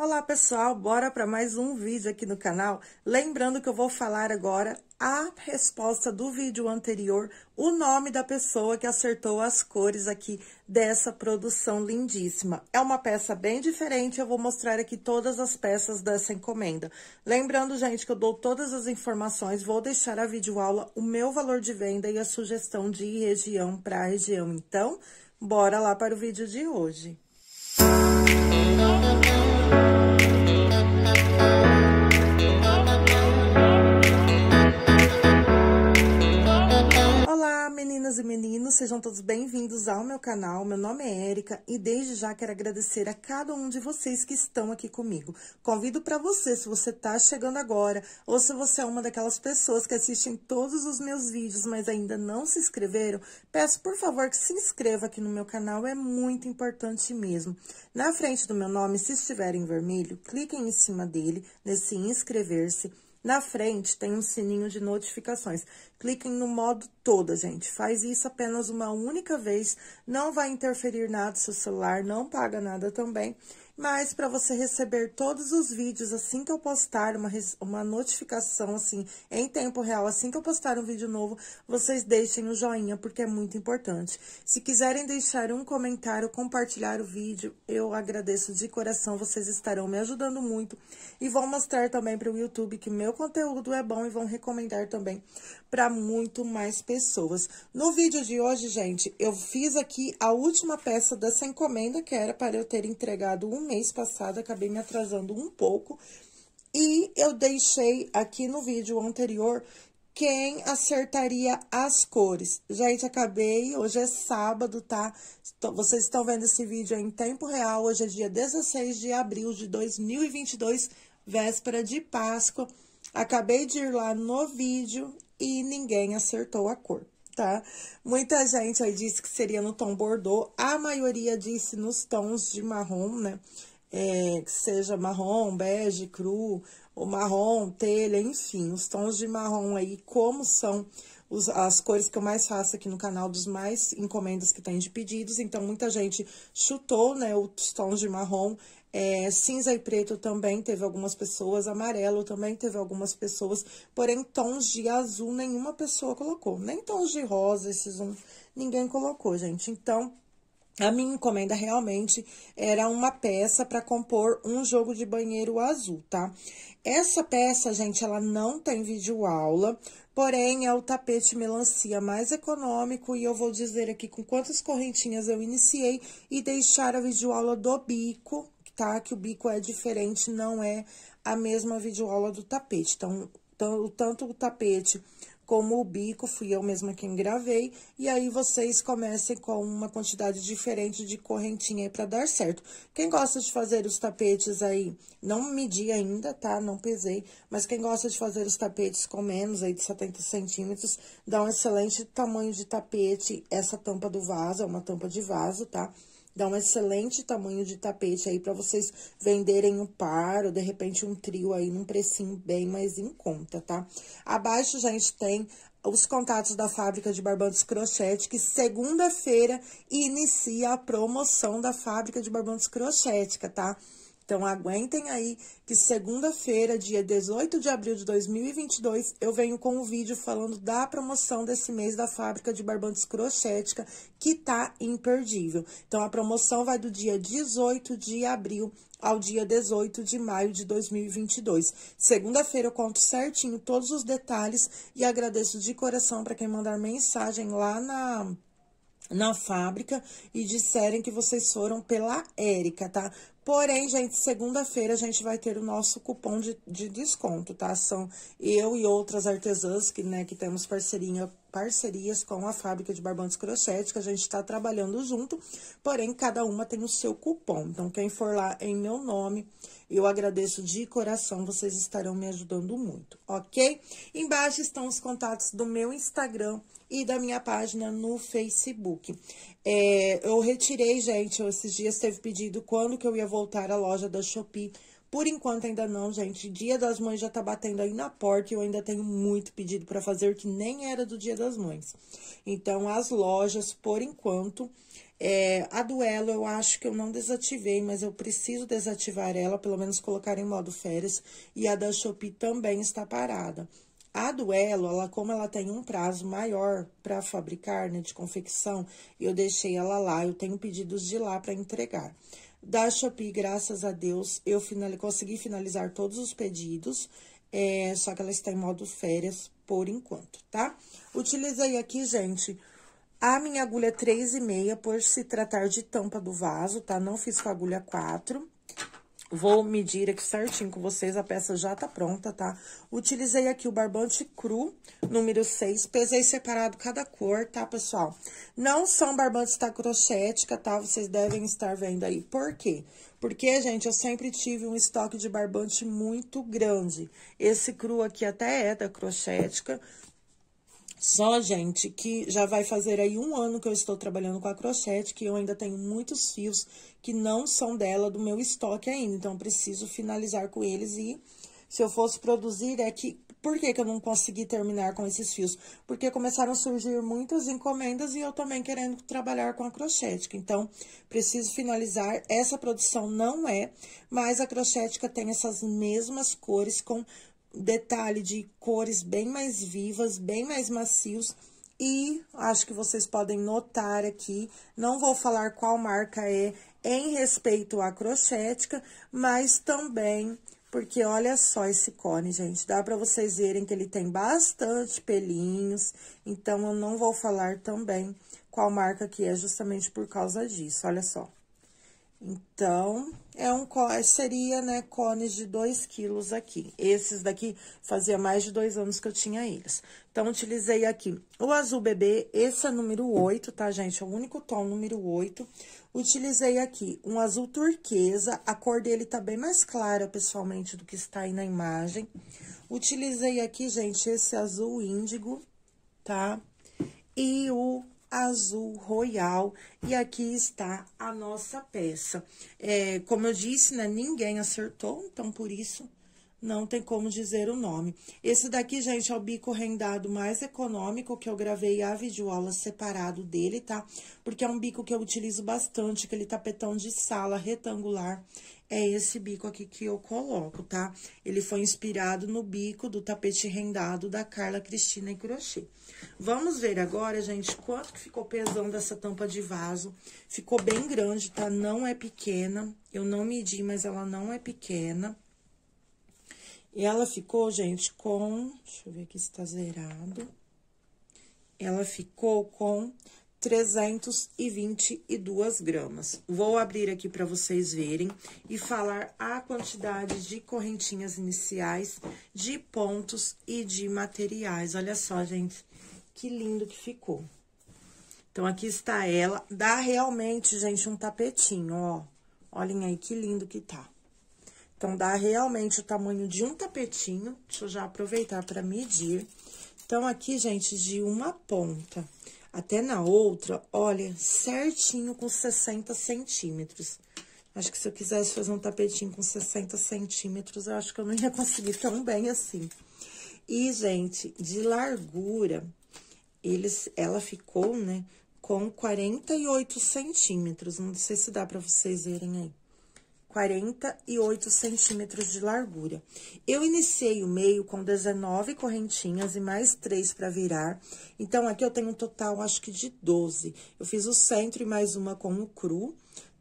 Olá pessoal, bora para mais um vídeo aqui no canal. Lembrando que eu vou falar agora a resposta do vídeo anterior, o nome da pessoa que acertou as cores aqui dessa produção lindíssima. É uma peça bem diferente, eu vou mostrar aqui todas as peças dessa encomenda. Lembrando, gente, que eu dou todas as informações, vou deixar a videoaula, o meu valor de venda e a sugestão de região para região. Então, bora lá para o vídeo de hoje. Música sejam todos bem-vindos ao meu canal. Meu nome é Érica e desde já quero agradecer a cada um de vocês que estão aqui comigo. Convido para você, se você está chegando agora ou se você é uma daquelas pessoas que assistem todos os meus vídeos, mas ainda não se inscreveram, peço por favor que se inscreva aqui no meu canal, é muito importante mesmo. Na frente do meu nome, se estiver em vermelho, cliquem em cima dele, nesse inscrever-se. Na frente tem um sininho de notificações. Cliquem no modo toda, gente. Faz isso apenas uma única vez, não vai interferir nada no seu celular, não paga nada também. Mas para você receber todos os vídeos assim que eu postar, uma, uma notificação assim, em tempo real, assim que eu postar um vídeo novo, vocês deixem o joinha, porque é muito importante. Se quiserem deixar um comentário, compartilhar o vídeo, eu agradeço de coração, vocês estarão me ajudando muito. E vão mostrar também para o YouTube que meu conteúdo é bom e vão recomendar também para muito mais pessoas. No vídeo de hoje, gente, eu fiz aqui a última peça dessa encomenda, que era para eu ter entregado um mês passado, acabei me atrasando um pouco. E eu deixei aqui no vídeo anterior quem acertaria as cores. Gente, acabei, hoje é sábado, tá? Vocês estão vendo esse vídeo em tempo real, hoje é dia 16 de abril de 2022, véspera de Páscoa. Acabei de ir lá no vídeo e ninguém acertou a cor, tá? Muita gente aí disse que seria no tom bordô, a maioria disse nos tons de marrom, né? É, que seja marrom, bege, cru, ou marrom, telha, enfim, os tons de marrom aí, como são os, as cores que eu mais faço aqui no canal, dos mais encomendas que tem de pedidos, então muita gente chutou, né, os tons de marrom, é, cinza e preto também teve algumas pessoas, amarelo também teve algumas pessoas, porém tons de azul nenhuma pessoa colocou, nem tons de rosa, esses um, ninguém colocou, gente. Então, a minha encomenda realmente era uma peça para compor um jogo de banheiro azul, tá? Essa peça, gente, ela não tem vídeo aula, porém é o tapete melancia mais econômico e eu vou dizer aqui com quantas correntinhas eu iniciei e deixar a videoaula do bico tá? Que o bico é diferente, não é a mesma videoaula do tapete. Então, tanto o tapete como o bico, fui eu mesma quem gravei, e aí vocês comecem com uma quantidade diferente de correntinha aí pra dar certo. Quem gosta de fazer os tapetes aí, não medi ainda, tá? Não pesei, mas quem gosta de fazer os tapetes com menos aí de 70 centímetros, dá um excelente tamanho de tapete, essa tampa do vaso, é uma tampa de vaso, tá? Tá? Dá um excelente tamanho de tapete aí para vocês venderem um par ou de repente um trio aí num precinho bem mais em conta, tá? Abaixo, gente, tem os contatos da fábrica de barbantes crochete, que segunda-feira inicia a promoção da fábrica de barbantes crochete, tá? Então aguentem aí que segunda-feira, dia 18 de abril de 2022, eu venho com um vídeo falando da promoção desse mês da fábrica de barbantes crochética que tá imperdível. Então a promoção vai do dia 18 de abril ao dia 18 de maio de 2022. Segunda-feira eu conto certinho todos os detalhes e agradeço de coração para quem mandar mensagem lá na na fábrica e disserem que vocês foram pela Érica, tá? Porém, gente, segunda-feira a gente vai ter o nosso cupom de, de desconto, tá? São eu e outras artesãs que, né, que temos parceria parcerias com a fábrica de barbantes crochetes, que a gente está trabalhando junto, porém cada uma tem o seu cupom. Então, quem for lá em meu nome, eu agradeço de coração, vocês estarão me ajudando muito, ok? Embaixo estão os contatos do meu Instagram e da minha página no Facebook. É, eu retirei, gente, esses dias teve pedido quando que eu ia voltar à loja da Shopee por enquanto ainda não, gente. Dia das Mães já tá batendo aí na porta e eu ainda tenho muito pedido para fazer que nem era do Dia das Mães. Então, as lojas, por enquanto, é, a duelo eu acho que eu não desativei, mas eu preciso desativar ela, pelo menos colocar em modo férias. E a da Shopee também está parada. A duelo, ela, como ela tem um prazo maior para fabricar, né, de confecção, eu deixei ela lá, eu tenho pedidos de lá para entregar. Da Shopee, graças a Deus, eu final... consegui finalizar todos os pedidos, é... só que ela está em modo férias por enquanto, tá? Utilizei aqui, gente, a minha agulha 3,5 por se tratar de tampa do vaso, tá? Não fiz com a agulha 4. Vou medir aqui certinho com vocês, a peça já tá pronta, tá? Utilizei aqui o barbante cru, número 6, pesei separado cada cor, tá, pessoal? Não são barbantes da crochética, tá? Vocês devem estar vendo aí. Por quê? Porque, gente, eu sempre tive um estoque de barbante muito grande. Esse cru aqui até é da crochética. Só, gente, que já vai fazer aí um ano que eu estou trabalhando com a crochete, que eu ainda tenho muitos fios que não são dela, do meu estoque ainda. Então, preciso finalizar com eles e se eu fosse produzir, é que... Por que, que eu não consegui terminar com esses fios? Porque começaram a surgir muitas encomendas e eu também querendo trabalhar com a crochética. Então, preciso finalizar. Essa produção não é, mas a crochética tem essas mesmas cores com detalhe de cores bem mais vivas, bem mais macios. E acho que vocês podem notar aqui, não vou falar qual marca é em respeito à crochética, mas também porque olha só esse cone, gente. Dá para vocês verem que ele tem bastante pelinhos. Então, eu não vou falar também qual marca que é justamente por causa disso. Olha só. Então, é um seria, né, cones de 2 quilos aqui. Esses daqui fazia mais de dois anos que eu tinha eles. Então, utilizei aqui o azul bebê, esse é número 8, tá, gente? É o único tom número 8. Utilizei aqui um azul turquesa, a cor dele tá bem mais clara, pessoalmente, do que está aí na imagem. Utilizei aqui, gente, esse azul índigo, tá? E o azul royal e aqui está a nossa peça. É, como eu disse, né, ninguém acertou, então por isso não tem como dizer o nome. Esse daqui, gente, é o bico rendado mais econômico que eu gravei a videoaula separado dele, tá? Porque é um bico que eu utilizo bastante, aquele tapetão de sala retangular. É esse bico aqui que eu coloco, tá? Ele foi inspirado no bico do tapete rendado da Carla Cristina e Crochê. Vamos ver agora, gente, quanto que ficou pesando essa tampa de vaso. Ficou bem grande, tá? Não é pequena. Eu não medi, mas ela não é pequena. E ela ficou, gente, com... Deixa eu ver aqui se tá zerado. Ela ficou com 322 gramas. Vou abrir aqui para vocês verem e falar a quantidade de correntinhas iniciais, de pontos e de materiais. Olha só, gente, que lindo que ficou. Então, aqui está ela. Dá realmente, gente, um tapetinho, ó. Olhem aí que lindo que tá. Então, dá realmente o tamanho de um tapetinho. Deixa eu já aproveitar para medir. Então, aqui, gente, de uma ponta até na outra, olha, certinho com 60 centímetros. Acho que se eu quisesse fazer um tapetinho com 60 centímetros, eu acho que eu não ia conseguir tão bem assim. E, gente, de largura, eles, ela ficou, né, com 48 centímetros. Não sei se dá para vocês verem aí. 48 centímetros de largura. Eu iniciei o meio com 19 correntinhas e mais três para virar. Então, aqui eu tenho um total, acho que de 12. Eu fiz o centro e mais uma com o cru,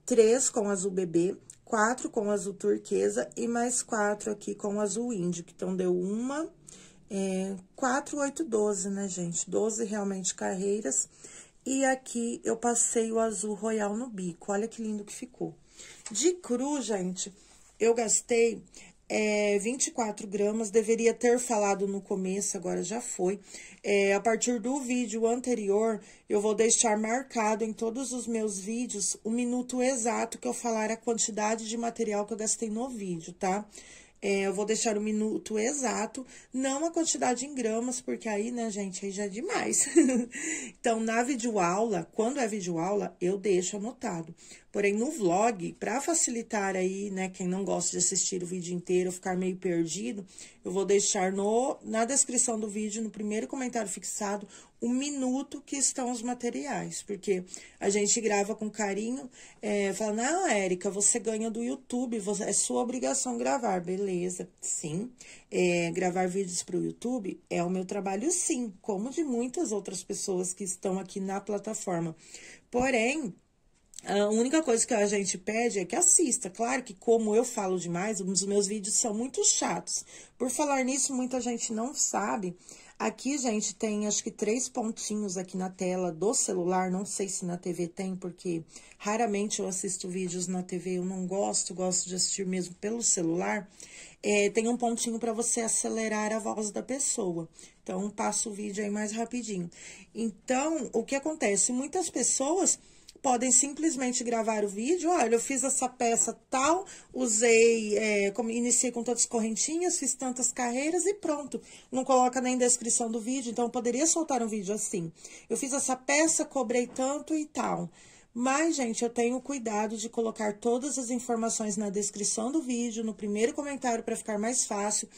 três com azul bebê, quatro com azul turquesa e mais quatro aqui com azul índio. Então, deu uma, é, quatro, oito, doze, né, gente? Doze realmente carreiras. E aqui eu passei o azul royal no bico. Olha que lindo que ficou. De cru, gente, eu gastei é, 24 gramas, deveria ter falado no começo, agora já foi. É, a partir do vídeo anterior, eu vou deixar marcado em todos os meus vídeos o minuto exato que eu falar a quantidade de material que eu gastei no vídeo, tá? É, eu vou deixar o minuto exato, não a quantidade em gramas, porque aí, né, gente, aí já é demais. então, na videoaula, quando é videoaula, eu deixo anotado. Porém, no vlog, para facilitar aí, né, quem não gosta de assistir o vídeo inteiro, ficar meio perdido, eu vou deixar no, na descrição do vídeo, no primeiro comentário fixado, o minuto que estão os materiais, porque a gente grava com carinho, é, falando, não ah, Érica, você ganha do YouTube, você, é sua obrigação gravar, beleza, sim, é, gravar vídeos para o YouTube é o meu trabalho, sim, como de muitas outras pessoas que estão aqui na plataforma, porém... A única coisa que a gente pede é que assista. Claro que, como eu falo demais, os meus vídeos são muito chatos. Por falar nisso, muita gente não sabe Aqui, gente, tem acho que três pontinhos aqui na tela do celular. Não sei se na TV tem, porque raramente eu assisto vídeos na TV. Eu não gosto, gosto de assistir mesmo pelo celular. É, tem um pontinho para você acelerar a voz da pessoa. Então, passa o vídeo aí mais rapidinho. Então, o que acontece? Muitas pessoas podem simplesmente gravar o vídeo. Olha, eu fiz essa peça tal, usei, é, como, iniciei com tantas correntinhas, fiz tantas carreiras e pronto. Não coloca nem descrição do vídeo, então eu poderia soltar um vídeo assim. Eu fiz essa peça, cobrei tanto e tal. Mas, gente, eu tenho cuidado de colocar todas as informações na descrição do vídeo, no primeiro comentário, para ficar mais fácil.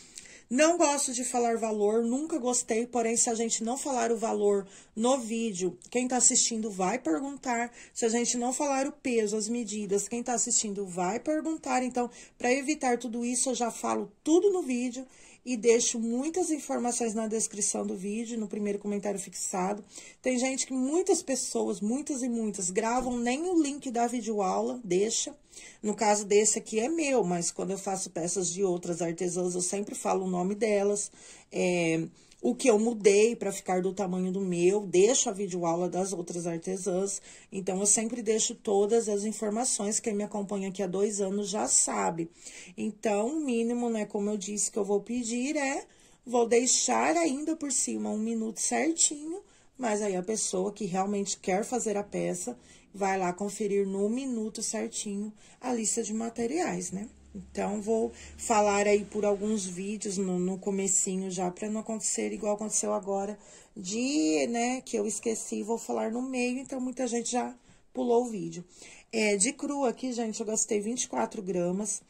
Não gosto de falar valor, nunca gostei, porém, se a gente não falar o valor no vídeo, quem está assistindo vai perguntar. Se a gente não falar o peso, as medidas, quem está assistindo vai perguntar. Então, para evitar tudo isso, eu já falo tudo no vídeo e deixo muitas informações na descrição do vídeo, no primeiro comentário fixado. Tem gente que muitas pessoas, muitas e muitas, gravam nem o link da videoaula, deixa. No caso desse aqui é meu, mas quando eu faço peças de outras artesãs, eu sempre falo o nome delas. É, o que eu mudei para ficar do tamanho do meu, deixo a videoaula das outras artesãs. Então, eu sempre deixo todas as informações. Quem me acompanha aqui há dois anos já sabe. Então, o mínimo, né, como eu disse, que eu vou pedir é... Vou deixar ainda por cima um minuto certinho, mas aí a pessoa que realmente quer fazer a peça vai lá conferir no minuto certinho a lista de materiais, né? Então, vou falar aí por alguns vídeos no, no comecinho já, para não acontecer igual aconteceu agora, de, né, que eu esqueci, vou falar no meio, então muita gente já pulou o vídeo. É, de cru aqui, gente, eu gastei 24 gramas.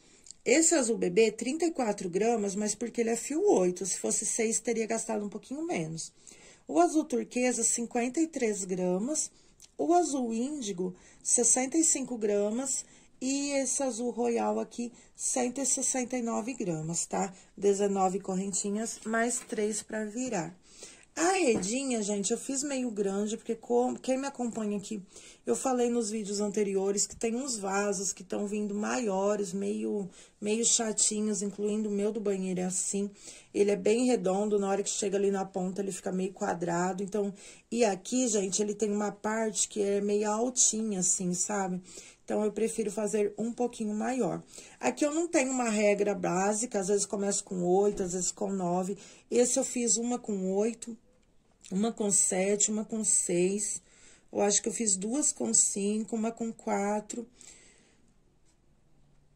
Esse azul bebê, 34 gramas, mas porque ele é fio 8, se fosse 6, teria gastado um pouquinho menos. O azul turquesa, 53 gramas. O azul índigo, 65 gramas. E esse azul royal aqui, 169 gramas, tá? 19 correntinhas, mais três para virar. A redinha, gente, eu fiz meio grande, porque quem me acompanha aqui eu falei nos vídeos anteriores que tem uns vasos que estão vindo maiores, meio, meio chatinhos, incluindo o meu do banheiro é assim. Ele é bem redondo, na hora que chega ali na ponta ele fica meio quadrado. Então, e aqui, gente, ele tem uma parte que é meio altinha assim, sabe? Então, eu prefiro fazer um pouquinho maior. Aqui eu não tenho uma regra básica, às vezes começo com oito, às vezes com nove. Esse eu fiz uma com oito, uma com sete, uma com seis eu acho que eu fiz duas com cinco, uma com quatro,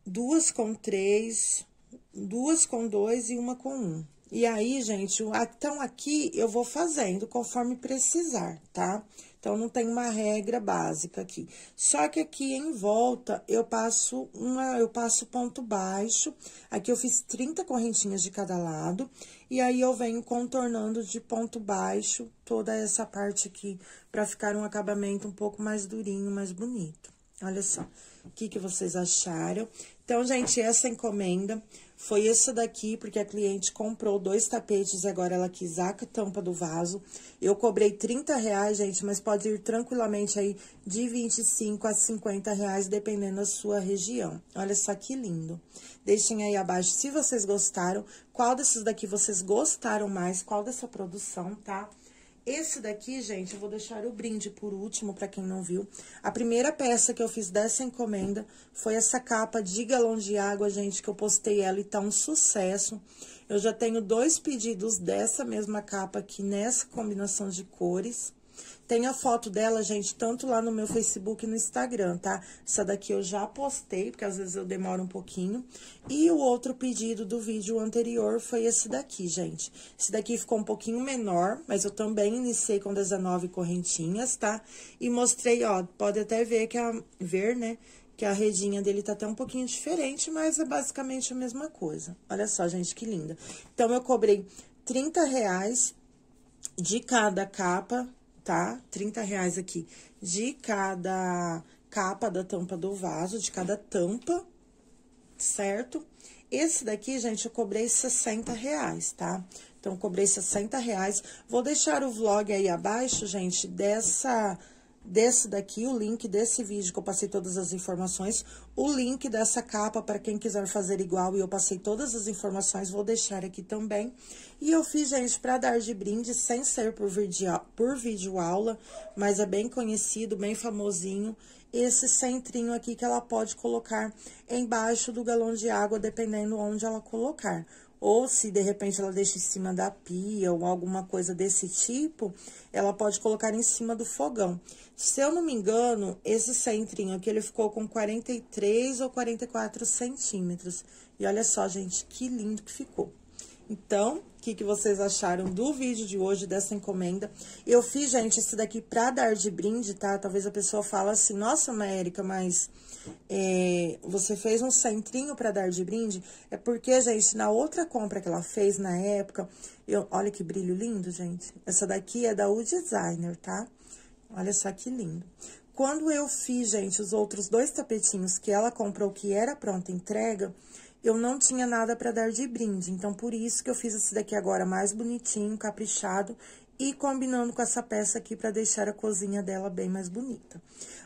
duas com três, duas com dois e uma com um. E aí, gente, então aqui eu vou fazendo conforme precisar, tá? Então, não tem uma regra básica aqui. Só que aqui em volta, eu passo uma, eu passo ponto baixo. Aqui eu fiz 30 correntinhas de cada lado. E aí, eu venho contornando de ponto baixo toda essa parte aqui, pra ficar um acabamento um pouco mais durinho, mais bonito. Olha só, o que, que vocês acharam? Então, gente, essa encomenda foi esse daqui, porque a cliente comprou dois tapetes, agora ela quis a tampa do vaso. Eu cobrei 30 reais, gente, mas pode ir tranquilamente aí de 25 a 50 reais, dependendo da sua região. Olha só que lindo. Deixem aí abaixo se vocês gostaram, qual desses daqui vocês gostaram mais, qual dessa produção, tá? Esse daqui, gente, eu vou deixar o brinde por último, pra quem não viu. A primeira peça que eu fiz dessa encomenda foi essa capa de galão de água, gente, que eu postei ela e tá um sucesso. Eu já tenho dois pedidos dessa mesma capa aqui, nessa combinação de cores. Tem a foto dela, gente, tanto lá no meu Facebook e no Instagram, tá? Essa daqui eu já postei, porque às vezes eu demoro um pouquinho. E o outro pedido do vídeo anterior foi esse daqui, gente. Esse daqui ficou um pouquinho menor, mas eu também iniciei com 19 correntinhas, tá? E mostrei, ó, pode até ver que a... ver, né? que a redinha dele tá até um pouquinho diferente, mas é basicamente a mesma coisa. Olha só, gente, que linda. Então, eu cobrei 30 reais de cada capa tá? 30 reais aqui de cada capa da tampa do vaso, de cada tampa, certo? Esse daqui, gente, eu cobrei 60 reais, tá? Então, cobrei 60 reais. Vou deixar o vlog aí abaixo, gente, dessa desse daqui, o link desse vídeo que eu passei todas as informações, o link dessa capa para quem quiser fazer igual e eu passei todas as informações, vou deixar aqui também. E eu fiz, gente, para dar de brinde, sem ser por, vídeo por vídeo aula, mas é bem conhecido, bem famosinho, esse centrinho aqui que ela pode colocar embaixo do galão de água, dependendo onde ela colocar. Ou se de repente ela deixa em cima da pia ou alguma coisa desse tipo, ela pode colocar em cima do fogão. Se eu não me engano, esse centrinho aqui ele ficou com 43 ou 44 centímetros. E olha só, gente, que lindo que ficou. Então, o que, que vocês acharam do vídeo de hoje, dessa encomenda? Eu fiz, gente, esse daqui pra dar de brinde, tá? Talvez a pessoa fale assim, nossa, América, mas é, você fez um centrinho para dar de brinde, é porque, gente, na outra compra que ela fez na época, eu, olha que brilho lindo, gente. Essa daqui é da U Designer, tá? Olha só que lindo. Quando eu fiz, gente, os outros dois tapetinhos que ela comprou, que era pronta entrega, eu não tinha nada para dar de brinde. Então, por isso que eu fiz esse daqui agora mais bonitinho, caprichado e combinando com essa peça aqui para deixar a cozinha dela bem mais bonita.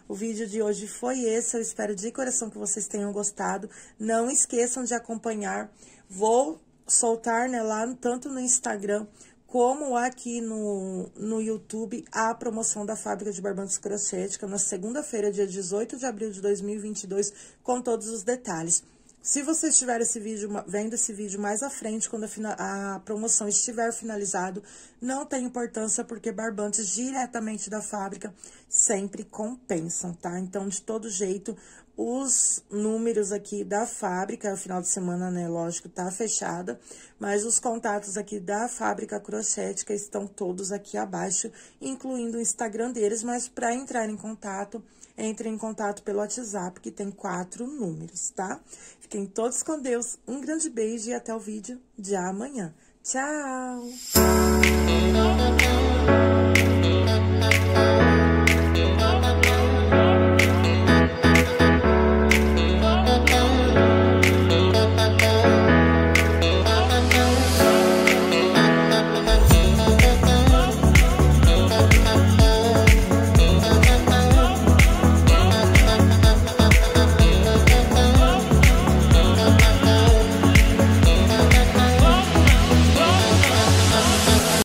O vídeo de hoje foi esse, eu espero de coração que vocês tenham gostado. Não esqueçam de acompanhar, vou soltar né, lá tanto no Instagram como aqui no, no YouTube a promoção da Fábrica de Barbantes Crochética na segunda-feira, dia 18 de abril de 2022, com todos os detalhes. Se você estiver esse vídeo, vendo esse vídeo mais à frente, quando a, a promoção estiver finalizado, não tem importância porque barbantes diretamente da fábrica sempre compensam, tá? Então, de todo jeito, os números aqui da fábrica, final de semana, né, lógico, tá fechada, mas os contatos aqui da fábrica crochética estão todos aqui abaixo, incluindo o Instagram deles, mas para entrar em contato, entre em contato pelo WhatsApp, que tem quatro números, tá? Fiquem todos com Deus, um grande beijo e até o vídeo de amanhã. Tchau!